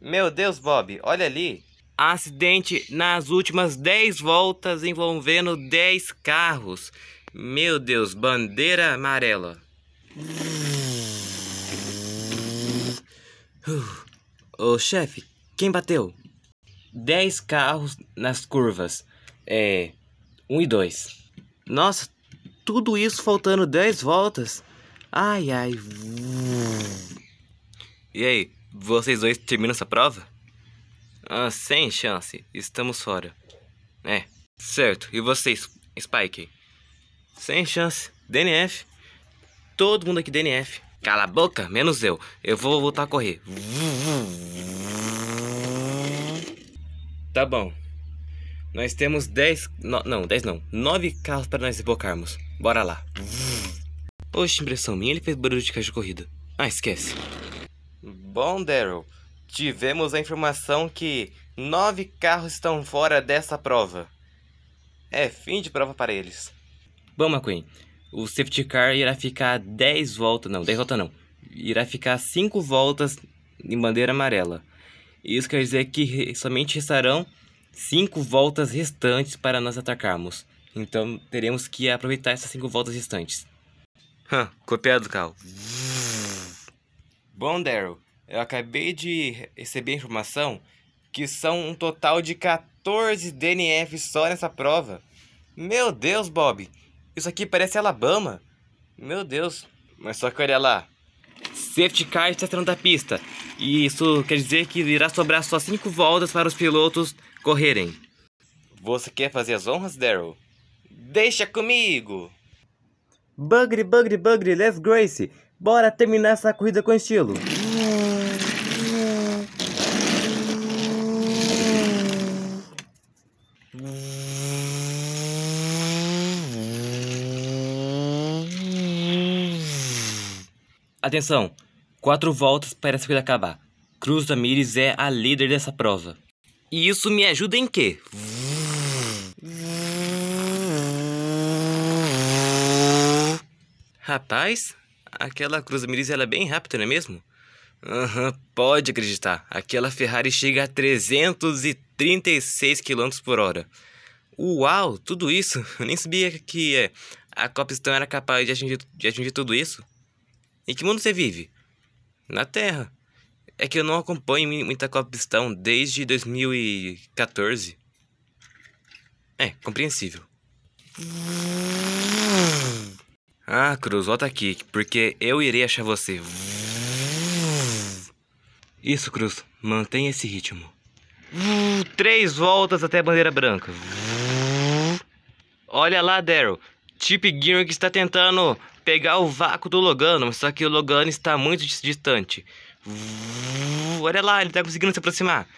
Meu Deus, Bob, olha ali. Acidente nas últimas 10 voltas envolvendo 10 carros. Meu Deus, bandeira amarela. Ô chefe, quem bateu? 10 carros nas curvas. É. 1 um e 2. Nossa, tudo isso faltando 10 voltas. Ai, ai. E aí, vocês dois terminam essa prova? Ah, sem chance. Estamos fora. É, certo. E vocês, Spike? Sem chance. DNF. Todo mundo aqui DNF. Cala a boca, menos eu. Eu vou voltar a correr. Tá bom. Nós temos 10. Não, 10 não. 9 carros para nós desbocarmos. Bora lá. Poxa, impressão minha, ele fez barulho de caixa de corrida. Ah, esquece. Bom, Daryl, tivemos a informação que nove carros estão fora dessa prova. É fim de prova para eles. Bom, McQueen, o safety car irá ficar 10 voltas, não, 10 voltas não. Irá ficar 5 voltas em bandeira amarela. Isso quer dizer que somente restarão 5 voltas restantes para nós atacarmos. Então teremos que aproveitar essas 5 voltas restantes. Hã, copiado, carro. Bom, Daryl, eu acabei de receber informação que são um total de 14 DNF só nessa prova. Meu Deus, Bob, isso aqui parece Alabama. Meu Deus, mas só que olha lá. Safety car está saindo da pista. E isso quer dizer que irá sobrar só 5 voltas para os pilotos correrem. Você quer fazer as honras, Daryl? Deixa comigo! Bugre, bugre, bugre, let's Grace. Bora terminar essa corrida com estilo. Atenção, quatro voltas para essa corrida acabar. Cruz Amires é a líder dessa prova. E isso me ajuda em quê? Rapaz, aquela Cruz Miris ela é bem rápida, não é mesmo? Uhum, pode acreditar. Aquela Ferrari chega a 336 km por hora. Uau, tudo isso? Eu nem sabia que é, a Copstone era capaz de atingir, de atingir tudo isso. Em que mundo você vive? Na Terra. É que eu não acompanho muita Copstone desde 2014. É, compreensível. Ah, Cruz, volta tá aqui, porque eu irei achar você. Isso, Cruz, mantenha esse ritmo. Três voltas até a bandeira branca. Olha lá, Daryl. Chip Gearing está tentando pegar o vácuo do Logano, só que o Logano está muito distante. Olha lá, ele está conseguindo se aproximar.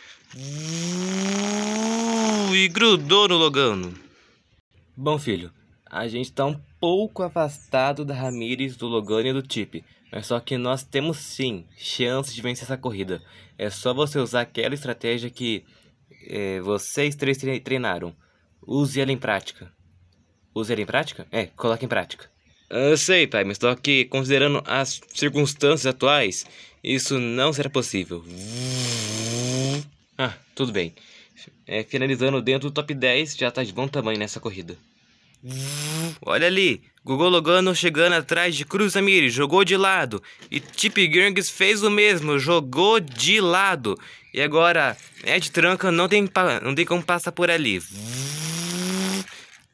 E grudou no Logano. Bom, filho, a gente está um pouco afastado da Ramires, do Logan e do Tipe. Mas só que nós temos sim chances de vencer essa corrida. É só você usar aquela estratégia que é, vocês três treinaram. Use ela em prática. Use ela em prática? É, coloque em prática. Eu sei, pai, mas só que considerando as circunstâncias atuais, isso não será possível. Ah, tudo bem. É, finalizando dentro do top 10, já está de bom tamanho nessa corrida. Olha ali, Gogol Logano chegando atrás de Cruz Amiri, jogou de lado. E Tip Gurgs fez o mesmo, jogou de lado. E agora, Ed Tranca não tem, não tem como passar por ali.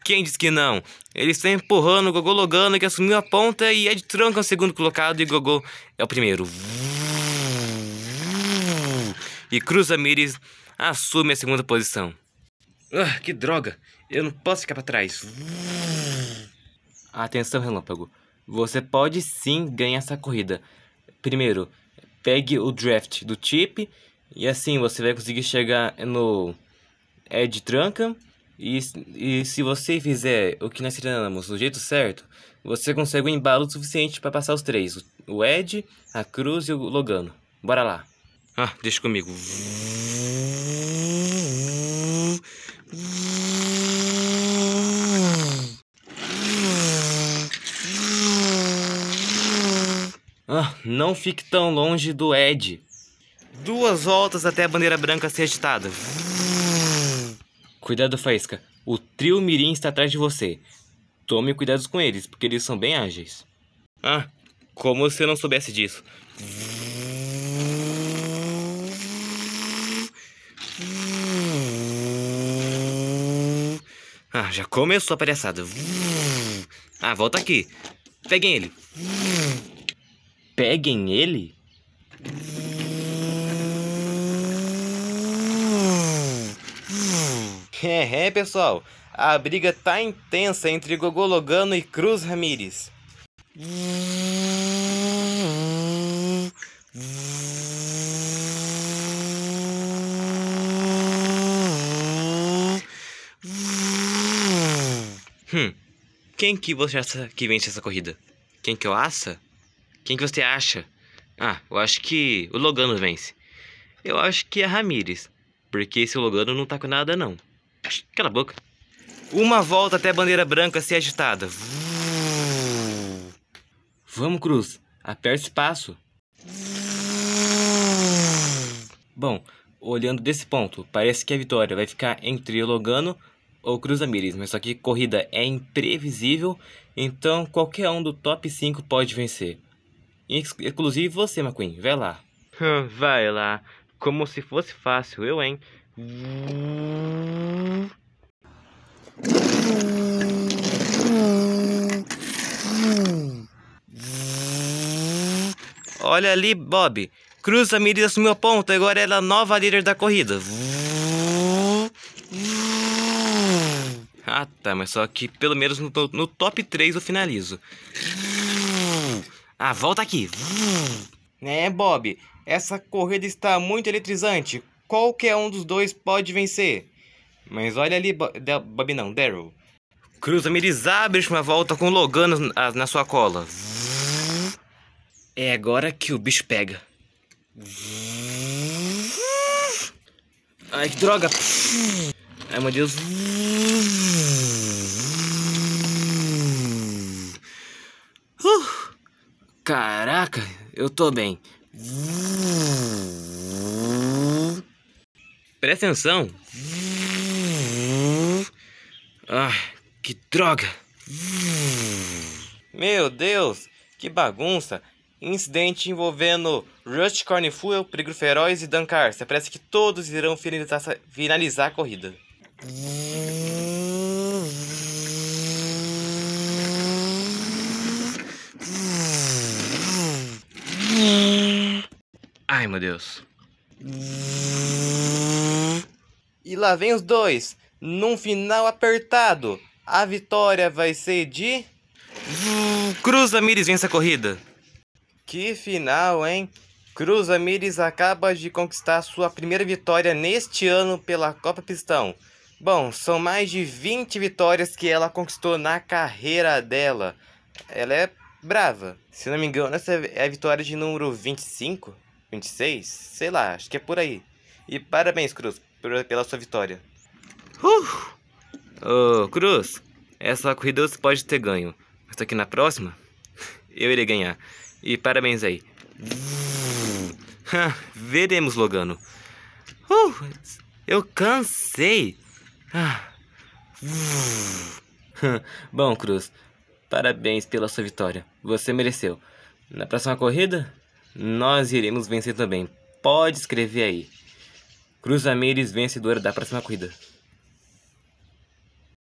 Quem disse que não? Ele está empurrando o Gogol Logano que assumiu a ponta e Ed Tranca é o segundo colocado e Gogol é o primeiro. E Cruz Amires assume a segunda posição. Ah, que droga! Eu não posso ficar para trás. Atenção, Relâmpago. Você pode sim ganhar essa corrida. Primeiro, pegue o draft do chip e assim você vai conseguir chegar no Ed Tranca. E, e se você fizer o que nós treinamos do jeito certo, você consegue um embalo suficiente para passar os três: o Ed, a Cruz e o Logano. Bora lá. Ah, deixa comigo. não fique tão longe do Ed. Duas voltas até a bandeira branca ser agitada. Cuidado, Faísca. O trio Mirim está atrás de você. Tome cuidado com eles, porque eles são bem ágeis. Ah, como se eu não soubesse disso. Ah, já começou a palhaçada. Ah, volta aqui. Peguem ele peguem ele? É, é, pessoal, a briga tá intensa entre Gogologano e Cruz Ramírez. Hum, quem que você acha que vence essa corrida? Quem que eu acha? Quem que você acha? Ah, eu acho que o Logano vence. Eu acho que é Ramires, porque esse Logano não tá com nada não. Cala a boca. Uma volta até a bandeira branca ser agitada. Vamos, Cruz. Aperta espaço. Bom, olhando desse ponto, parece que a vitória vai ficar entre Logano ou Cruz Ramírez, mas só que corrida é imprevisível, então qualquer um do top 5 pode vencer. Inclusive você, McQueen, vai lá. Vai lá. Como se fosse fácil, eu, hein? Olha ali, Bob. Cruz medida assumiu a ponta, agora ela é a nova líder da corrida. Ah tá, mas só que pelo menos no, no top 3 eu finalizo. Ah, volta aqui. Né, Bob? Essa corrida está muito eletrizante. Qualquer um dos dois pode vencer. Mas olha ali, Bob, Bob não, Daryl. Cruza Mirizabres uma volta com o Logan na sua cola. É agora que o bicho pega. Ai, que droga! Ai, meu Deus. Caraca, eu tô bem. Presta atenção. Ah, que droga. Meu Deus, que bagunça. Incidente envolvendo Rush, Corn Perigo Feroz e Dancar. Parece que todos irão finalizar a corrida. Ai, meu Deus. E lá vem os dois. Num final apertado. A vitória vai ser de. Cruz Amires vence a corrida. Que final, hein? Cruz Amires acaba de conquistar sua primeira vitória neste ano pela Copa Pistão. Bom, são mais de 20 vitórias que ela conquistou na carreira dela. Ela é brava. Se não me engano, essa é a vitória de número 25. 26? Sei lá, acho que é por aí. E parabéns, Cruz, pela sua vitória. Uh! Ô, Cruz, essa corrida você pode ter ganho. Mas aqui na próxima, eu irei ganhar. E parabéns aí. Veremos, Logano. Uh, eu cansei. Bom, Cruz, parabéns pela sua vitória. Você mereceu. Na próxima corrida, nós iremos vencer também. Pode escrever aí. Cruz Amires, vencedora da próxima corrida.